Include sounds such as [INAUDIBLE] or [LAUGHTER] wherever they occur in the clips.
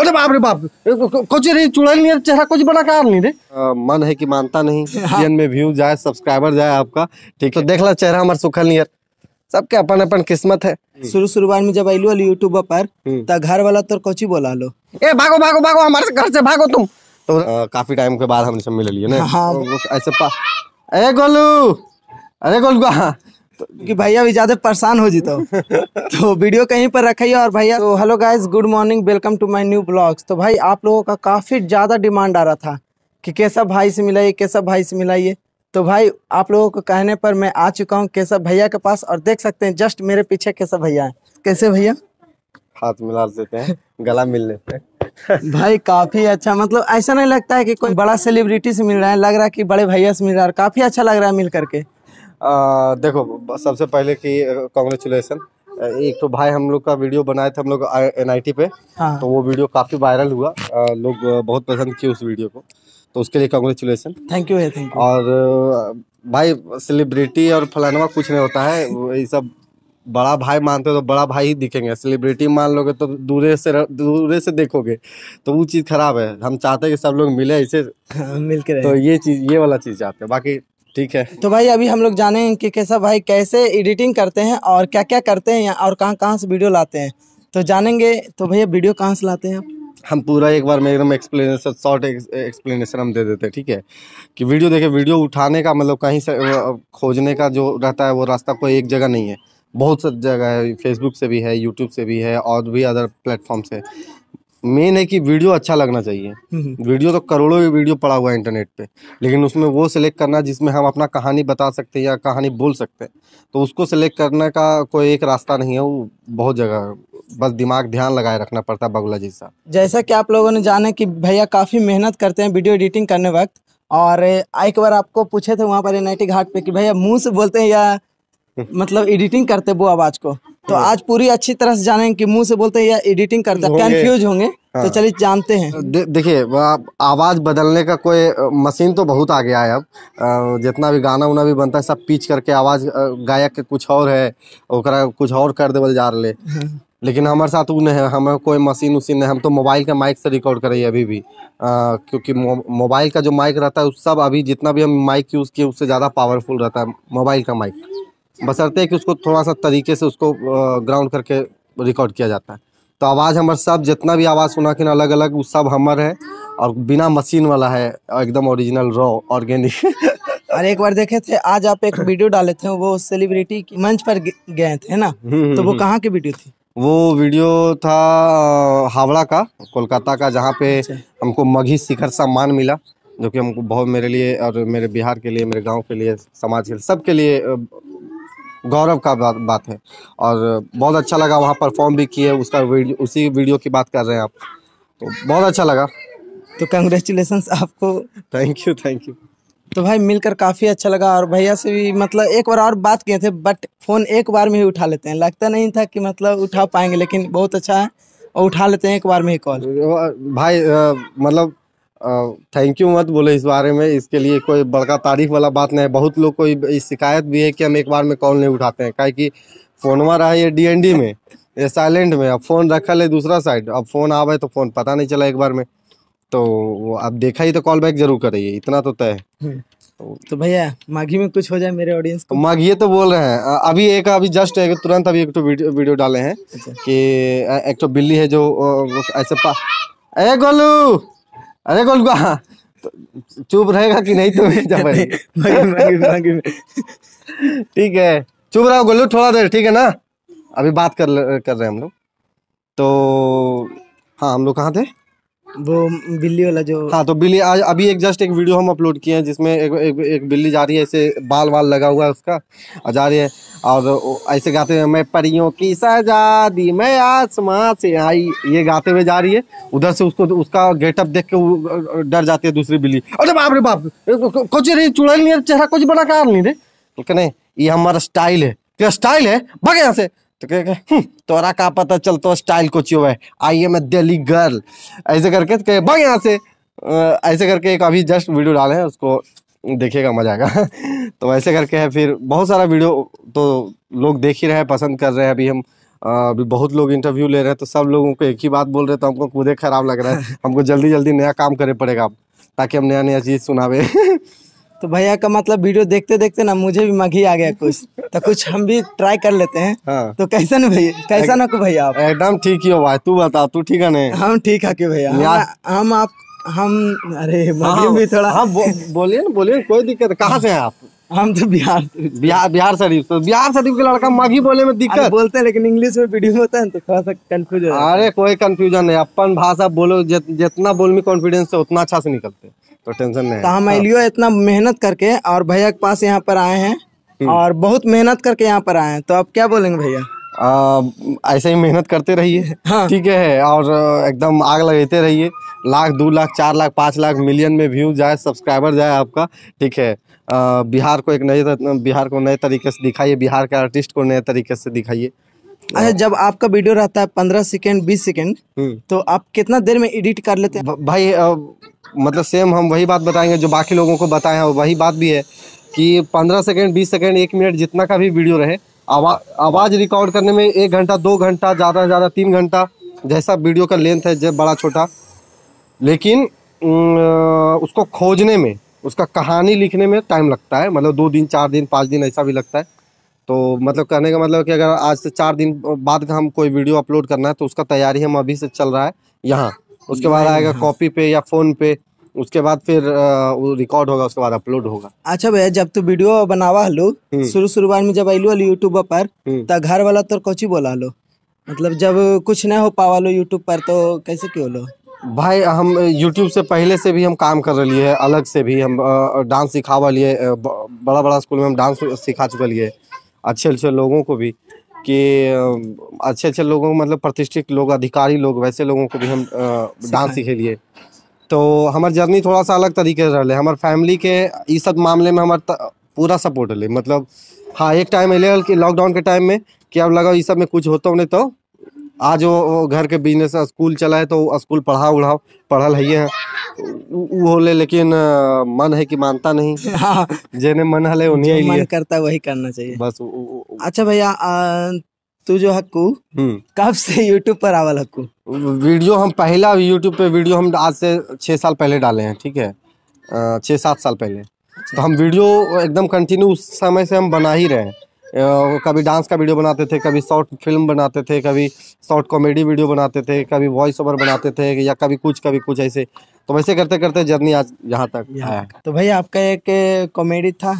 अरे बाप रे बाप कुछ रे चुड़ैल नहीं चेहरा कुछ बड़ा कार नहीं रे मन है कि मानता नहीं जीएन [LAUGHS] में व्यू जाए सब्सक्राइबर जाए आपका ठीक तो देख ला चेहरा हमारा सुखल नहीं सबके अपन अपन किस्मत है हम्म। शुरू शुरुआत में जब अलो वाली यूट्यूब पर हम्म। त घर वाला तो कोची बोला लो ए भागो भागो भागो हमारे घर से भागो तुम तो काफी टाइम के बाद हम सब मिल लिए ना हाँ। तो ऐसे पा ए गोलू अरे गोलू हाँ। क्योंकि भैया भी ज्यादा परेशान हो जीता [LAUGHS] तो वीडियो कहीं पर रखिए और भैया तो hello guys good morning welcome to my new blogs तो भाई आप लोगों का काफ़ी ज़्यादा डिमांड आ रहा था कि कैसा भाई से मिलाइए कैसा भाई से मिलाइए तो भाई आप लोगों को कहने पर मैं आ चुका हूँ केशव भैया के पास और देख सकते हैं जस्ट मेरे पीछे केशव भैया है कैसे भैया हाथ मिला देते हैं गला मिल लेते हैं [LAUGHS] भाई काफी अच्छा मतलब ऐसा नहीं लगता है कि कोई बड़ा सेलिब्रिटी से मिल रहा है लग रहा है कि बड़े भैया से मिल रहा है काफी अच्छा लग रहा है मिल करके आ, देखो सबसे पहले कि कॉन्ग्रेचुलेसन एक तो भाई हम लोग का वीडियो बनाए थे हम लोग एनआईटी पे हाँ। तो वो वीडियो काफी वायरल हुआ लोग बहुत पसंद किए उस वीडियो को तो उसके लिए congratulation thank you thank you और भाई सेलिब्रिटी और फलानवा कुछ नहीं होता है ये सब बड़ा भाई मानते हो तो बड़ा भाई ही दिखेंगे सेलिब्रिटी मान लोगे तो दूरे से दूरे से देखोगे तो वो चीज़ खराब है हम चाहते हैं कि सब लोग मिले इसे [LAUGHS] मिल के तो ये चीज़ ये वाला चीज़ चाहते हैं बाकी ठीक है तो भाई अभी हम लोग जाने कि कैसा भाई कैसे एडिटिंग करते हैं और क्या क्या करते हैं और कहाँ कहाँ से वीडियो लाते हैं तो जानेंगे तो भैया वीडियो कहाँ से लाते हैं हम पूरा एक बार में एकदम एक्सप्लेनेशन शॉर्ट एक्सप्लेनेशन हम दे देते हैं ठीक है कि वीडियो देखे वीडियो उठाने का मतलब कहीं से खोजने का जो रहता है वो रास्ता कोई एक जगह नहीं है बहुत सारी जगह है फेसबुक से भी है यूट्यूब से भी है और भी अदर प्लेटफॉर्म से मेन है कि वीडियो अच्छा लगना चाहिए वीडियो हम्म, हम्म। तो करोड़ों वीडियो पड़ा हुआ है इंटरनेट पे लेकिन उसमें वो सिलेक्ट करना जिसमें हम अपना कहानी बता सकते हैं या कहानी बोल सकते हैं तो उसको सिलेक्ट करने का कोई एक रास्ता नहीं है वो बहुत जगह बस दिमाग ध्यान लगाए रखना पड़ता है बगुला जी साहब जैसा कि आप लोगों ने जाना कि भैया काफ़ी मेहनत करते हैं वीडियो एडिटिंग करने वक्त और एक बार आपको पूछे थे वहाँ पर एन घाट पे कि भैया मुँह से बोलते हैं या [LAUGHS] मतलब एडिटिंग करते वो आवाज़ को तो हाँ। आज पूरी अच्छी तरह से जानेंगे कि मुंह से बोलते हैं या एडिटिंग करते हैं कंफ्यूज होंगे तो हाँ। तो चलिए जानते हैं देखिए आवाज बदलने का कोई मशीन तो बहुत आ गया है अब जितना भी गाना उना भी बनता है सब पीच करके आवाज गायक के कुछ और है ओकरा कुछ और कर देवल जा रहे हाँ। लेकिन हमारे साथ वो नहीं हमें कोई मशीन उसीन नहीं हम तो मोबाइल के माइक से रिकॉर्ड कर अभी भी आ, क्योंकि मोबाइल का जो माइक रहता है उस सब अभी जितना भी हम माइक यूज़ किए उससे ज़्यादा पावरफुल रहता है मोबाइल का माइक बसरते कि उसको थोड़ा सा तरीके से उसको ग्राउंड करके रिकॉर्ड किया जाता है तो आवाज़ हमार सब जितना भी आवाज़ सुना के अलग अलग वो सब हमर है और बिना मशीन वाला है एकदम ओरिजिनल रॉ ऑर्गेनिक और एक बार देखे थे आज आप एक वीडियो डाले थे वो सेलिब्रिटी की मंच पर गए थे ना हम्म, तो वो हम्म। कहाँ की वीडियो थी वो वीडियो था हावड़ा का कोलकाता का जहाँ पे अच्छा। हमको मघी शिखर सम्मान मिला जो कि हमको बहुत मेरे लिए और मेरे बिहार के लिए मेरे गांव के लिए समाज के लिए सब के लिए गौरव का बात बात है और बहुत अच्छा लगा वहाँ परफॉर्म भी किए उसका वीडियो उसी वीडियो की बात कर रहे हैं आप तो बहुत अच्छा लगा तो कंग्रेचुलेसन्स आपको थैंक यू थैंक यू तो भाई मिलकर काफ़ी अच्छा लगा और भैया से भी मतलब एक बार और बात किए थे बट फ़ोन एक बार में ही उठा लेते हैं लगता नहीं था कि मतलब उठा पाएंगे लेकिन बहुत अच्छा है और उठा लेते हैं एक बार में ही कॉल भाई आ, मतलब थैंक यू मत बोले इस बारे में इसके लिए कोई बड़का तारीफ वाला बात नहीं है बहुत लोग कोई शिकायत भी है कि हम एक बार में कॉल नहीं उठाते हैं क्या कि फोनवा रहा है ये डी में ये साइलेंट में अब फ़ोन रखा है दूसरा साइड अब फ़ोन आवे तो फ़ोन पता नहीं चला एक बार में तो अब देखा ही तो कॉल बैक जरूर करिए इतना तो तय है हम्म। तो भैया माघी में कुछ हो जाए मेरे ऑडियंस को माघिए तो बोल रहे हैं अभी एक अभी जस्ट एक तुरंत अभी एक तो वीडियो, वीडियो डाले हैं अच्छा। कि एक तो बिल्ली है जो ऐसे पा ए गोलू अरे गोलुआ चुप रहेगा कि नहीं तुम्हें [LAUGHS] जब ठीक है चुप रहो गोलू थोड़ा देर ठीक है ना अभी बात कर कर रहे हैं हम लोग तो हाँ हम लोग कहाँ थे वो बिल्ली वाला जो हाँ तो बिल्ली आज अभी एक जस्ट एक वीडियो हम अपलोड किए हैं जिसमें एक, एक एक बिल्ली जा रही है ऐसे बाल वाल लगा हुआ है उसका और जा रही है और ऐसे गाते हुए मैं परियों की दी मैं आसमां से आई ये गाते हुए जा रही है उधर से उसको उसका गेटअप देख के डर जाती है दूसरी बिल्ली अरे बाप रे बाप कुछ नहीं चुड़ैल नहीं चेहरा कुछ बड़ा कार नहीं रे नहीं तो ये हमारा स्टाइल है क्या स्टाइल है भाग यहाँ से तो कह गए हम्म, तोरा का पता चल तो स्टाइल कुछ है I am a Delhi girl ऐसे करके तो कहे भाई यहाँ से ऐसे करके एक अभी जस्ट वीडियो डाले हैं उसको देखेगा मजा आएगा [LAUGHS] तो ऐसे करके है फिर बहुत सारा वीडियो तो लोग देख ही रहे हैं पसंद कर रहे हैं अभी हम अभी बहुत लोग इंटरव्यू ले रहे हैं तो सब लोगों को एक ही बात बोल रहे तो हमको खुद ही खराब लग रहा है [LAUGHS] हमको जल्दी जल्दी नया काम करे पड़ेगा ताकि हम नया नया चीज़ सुनावे [LAUGHS] तो भैया का मतलब वीडियो देखते देखते ना मुझे भी मघी आ गया कुछ तो कुछ हम भी ट्राई कर लेते हैं हाँ। तो कैसा भैया कैसा ना को भैया आप एकदम ठीक ही हो भाई तू बता तू ठीक है नहीं हम ठीक है भैया हम आप हम अरे हाँ, भी थोड़ा हाँ बोलिए ना बोलिए कोई दिक्कत कहाँ से है आप हम तो बिहार बिहार बिहार शरीफ तो बिहार शरीफ के लड़का माघी बोले में दिक्कत बोलते हैं लेकिन इंग्लिश में वीडियो होता है तो थोड़ा सा कंफ्यूजन अरे कोई कंफ्यूजन नहीं अपन भाषा बोलो जितना बोल में कॉन्फिडेंस है उतना अच्छा से निकलते हैं तो टेंशन नहीं तो हम हाँ। इतना मेहनत करके और भैया के पास यहाँ पर आए हैं हम्म। और बहुत मेहनत करके यहाँ पर आए हैं तो आप क्या बोलेंगे भैया ऐसे ही मेहनत करते रहिए हाँ। है और एकदम आग लगाते रहिए लाख दो लाख चार लाख पाँच लाख मिलियन में व्यू जाए सब्सक्राइबर जाए आपका ठीक है आ, बिहार को एक नए बिहार को नए तरीके से दिखाइए बिहार के आर्टिस्ट को नए तरीके से दिखाइए अच्छा जब आपका वीडियो रहता है पंद्रह सेकेंड बीस सेकेंड हम्म। तो आप कितना देर में एडिट कर लेते हैं भाई मतलब सेम हम वही बात बताएंगे जो बाकी लोगों को बताए हैं वही बात भी है कि पंद्रह सेकेंड बीस सेकेंड एक मिनट जितना का भी वीडियो रहे आवा, आवाज़ रिकॉर्ड करने में एक घंटा दो घंटा ज़्यादा से ज़्यादा तीन घंटा जैसा वीडियो का लेंथ है जब बड़ा छोटा लेकिन उसको खोजने में उसका कहानी लिखने में टाइम लगता है मतलब दो दिन चार दिन पाँच दिन ऐसा भी लगता है तो मतलब कहने का मतलब कि अगर आज से चार दिन बाद का हम कोई वीडियो अपलोड करना है तो उसका तैयारी हम अभी से चल रहा है यहाँ उसके बाद आएगा कॉपी पे या फोन पे उसके बाद फिर रिकॉर्ड होगा उसके बाद अपलोड होगा अच्छा भैया जब तू वीडियो बनावा हलो हम्म। शुरू शुरुआत में जब अलो हलो यूट्यूब पर तो घर वाला तो कौची बोला लो मतलब जब कुछ नहीं हो पावा लो यूट्यूब पर तो कैसे क्यों लो भाई हम यूट्यूब से पहले से भी हम काम कर रही है अलग से भी हम डांस सिखावा लिए बड़ा बड़ा स्कूल में हम डांस सिखा चुका लिए अच्छे अच्छे लोगों को भी कि अच्छे अच्छे लोगों मतलब प्रतिष्ठित लोग अधिकारी लोग वैसे लोगों को भी हम डांस सिखेलिए तो हमारे जर्नी थोड़ा सा अलग तरीके से रहे हमारे फैमिली के इस सब मामले में हमार पूरा सपोर्ट रहे मतलब हाँ एक टाइम अल कि लॉकडाउन के टाइम में कि अब लगा इस सब में कुछ होता नहीं तो आज वो घर के बिजनेस स्कूल चला है तो स्कूल पढ़ाओ उढ़ाओ पढ़ल है वो ले लेकिन मन है कि मानता नहीं [LAUGHS] हाँ। जेने मन हले उन्हीं मन लिए। करता वही करना चाहिए बस उ, उ, उ, अच्छा भैया तू जो हक्कू हम्म। कब से यूट्यूब पर आवल हक्कू वीडियो हम पहला यूट्यूब पे वीडियो हम आज से छह साल पहले डाले हैं ठीक है छह सात साल पहले अच्छा। तो हम वीडियो एकदम कंटिन्यू उस समय से हम बना ही रहे हैं कभी डांस का वीडियो बनाते थे कभी शॉर्ट फिल्म बनाते थे कभी शॉर्ट कॉमेडी वीडियो बनाते थे कभी वॉइस ओवर बनाते थे या कभी कुछ कभी कुछ ऐसे तो वैसे करते करते जर्नी आज यहाँ तक आया तो भाई आपका एक कॉमेडी था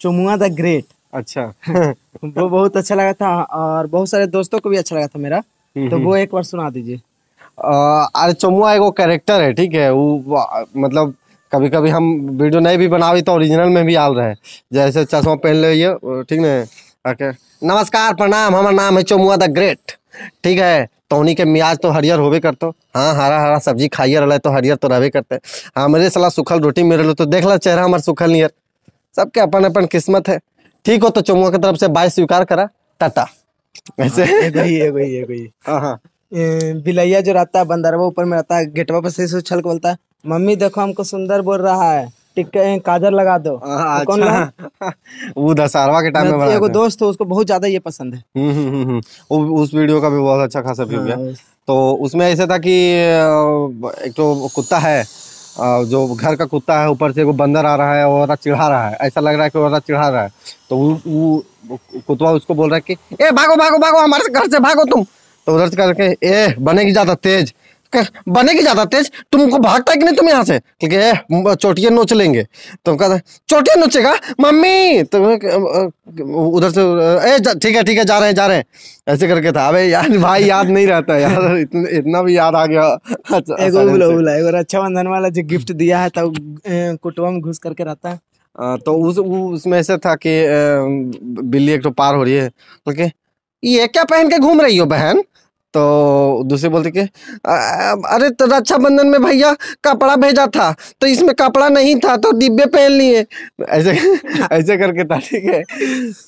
चुमुआ द ग्रेट अच्छा वो बहुत अच्छा लगा था और बहुत सारे दोस्तों को भी अच्छा लगा था मेरा हम्म, तो वो हम्म। एक बार सुना दीजिए अरे चमुआ एगो कैरेक्टर है ठीक है वो मतलब कभी कभी हम वीडियो नहीं भी बनावे तो ओरिजिनल में भी आल रहे जैसे चश्मा पहन ले ठीक है ओके नमस्कार प्रणाम हमारा नाम है चमुआ द ग्रेट ठीक है तोनी के मियाज तो हरियर होबे करतो हाँ हरा हरा सब्जी खाइए रहा तो हरियर तो रहे करते हमारे हाँ, सलाह सूखल रोटी मिले तो देख ला चेहरा हमारे सूखल नियर सबके अपन अपन किस्मत है ठीक हो तो चुमुआ की तरफ से बाय स्वीकार करा टाटा ऐसे बिलैया जो रहता है बंदरवा ऊपर में रहता है गेटवा पर से उछल बोलता है मम्मी देखो हमको सुंदर बोल रहा है काजर लगा दो आ, तो कौन अच्छा। लगा [LAUGHS] वो दशहरा के टाइम में एगो दोस्त उसको बहुत ज्यादा ये पसंद है हुँ, हुँ, हुँ, उस वीडियो का भी बहुत अच्छा खासा व्यू गया हाँ, तो उसमें ऐसे था कि एक तो कुत्ता है जो घर का कुत्ता है ऊपर से वो बंदर आ रहा है और चिढ़ा रहा है ऐसा लग रहा है कि वो चिढ़ा रहा है तो वो कुतवा उसको बोल रहा है कि ए भागो भागो भागो हमारे घर से भागो तुम तो उधर से करके ए बनेगी ज्यादा तेज बनेगी ज्यादा तेज तुमको भागता है कि नहीं तुम यहाँ से क्योंकि चोटिया नोच लेंगे तुम तो कहते चोटिया नोचेगा मम्मी तुम तो उधर से ए ठीक है ठीक है जा रहे हैं जा रहे हैं ऐसे करके था अबे यार भाई याद नहीं रहता यार [LAUGHS] इतना भी याद आ गया अच्छा एगो बुला अच्छा वाला जो गिफ्ट दिया है तब कुटुआ में घुस करके रहता है तो उस उसमें ऐसा था कि बिल्ली एक तो पार हो रही है तो ये क्या पहन के घूम रही हो बहन तो दूसरे बोलते कि अरे तो रक्षाबंधन में भैया कपड़ा भेजा था तो इसमें कपड़ा नहीं था तो डिब्बे पहन लिए ऐसे [LAUGHS] ऐसे करके था ठीक है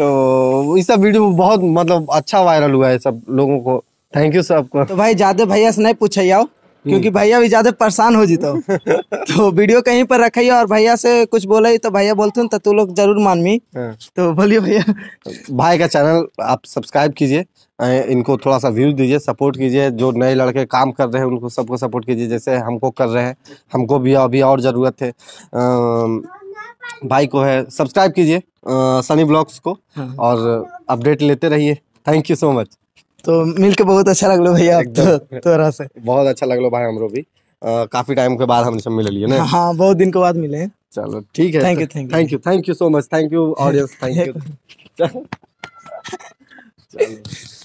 तो इसका वीडियो बहुत मतलब अच्छा वायरल हुआ है सब लोगों को थैंक यू सबको तो भाई ज्यादा भैया से नहीं पूछे आओ क्योंकि हम्म। भैया भी ज्यादा परेशान हो हूँ [LAUGHS] तो वीडियो कहीं पर रखाई और भैया से कुछ बोला ही तो भैया बोलते तो तू लोग जरूर मानवी हाँ। तो बोलिए भैया भाई का चैनल आप सब्सक्राइब कीजिए इनको थोड़ा सा व्यूज दीजिए सपोर्ट कीजिए जो नए लड़के काम कर रहे हैं उनको सबको सपोर्ट कीजिए जैसे हमको कर रहे हैं हमको भी अभी और ज़रूरत है भाई को है सब्सक्राइब कीजिए सनी ब्लॉग्स को हाँ। और अपडेट लेते रहिए थैंक यू सो मच तो मिल के बहुत अच्छा लगलो भैया तोरा तो से बहुत अच्छा लगलो भाई हमरो भी काफी टाइम के बाद हम सब मिले लिए ना हाँ बहुत दिन के बाद मिले हैं चलो ठीक है thank you thank you thank you thank you so much thank you audience thank you